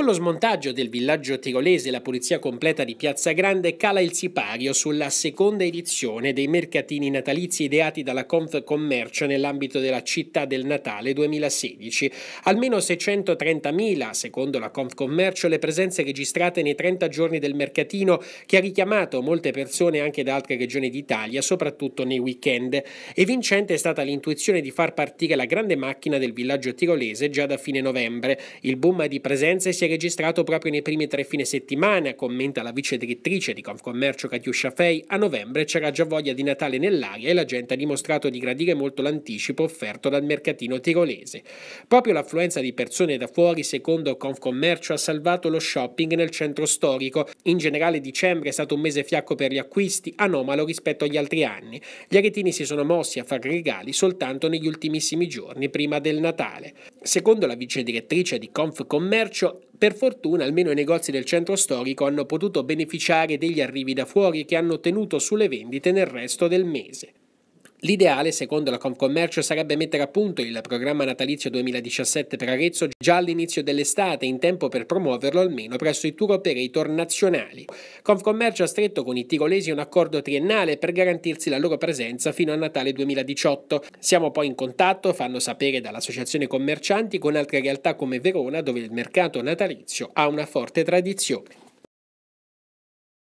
Con lo smontaggio del villaggio tirolese la pulizia completa di Piazza Grande cala il sipario sulla seconda edizione dei mercatini natalizi ideati dalla Confcommercio nell'ambito della città del Natale 2016. Almeno 630.000, secondo la Confcommercio, le presenze registrate nei 30 giorni del mercatino che ha richiamato molte persone anche da altre regioni d'Italia, soprattutto nei weekend. E vincente è stata l'intuizione di far partire la grande macchina del villaggio tirolese già da fine novembre. Il boom di presenze si è registrato proprio nei primi tre fine settimana, commenta la vice direttrice di Confcommercio Katiuscia Fei, a novembre c'era già voglia di Natale nell'aria e la gente ha dimostrato di gradire molto l'anticipo offerto dal mercatino tirolese. Proprio l'affluenza di persone da fuori, secondo Confcommercio, ha salvato lo shopping nel centro storico. In generale dicembre è stato un mese fiacco per gli acquisti, anomalo rispetto agli altri anni. Gli aretini si sono mossi a fare regali soltanto negli ultimissimi giorni prima del Natale. Secondo la vice direttrice di Confcommercio, per fortuna almeno i negozi del centro storico hanno potuto beneficiare degli arrivi da fuori che hanno tenuto sulle vendite nel resto del mese. L'ideale, secondo la Confcommercio, sarebbe mettere a punto il programma natalizio 2017 per Arezzo già all'inizio dell'estate, in tempo per promuoverlo almeno presso i tour operator nazionali. Confcommercio ha stretto con i tirolesi un accordo triennale per garantirsi la loro presenza fino a Natale 2018. Siamo poi in contatto, fanno sapere dall'Associazione Commercianti, con altre realtà come Verona, dove il mercato natalizio ha una forte tradizione.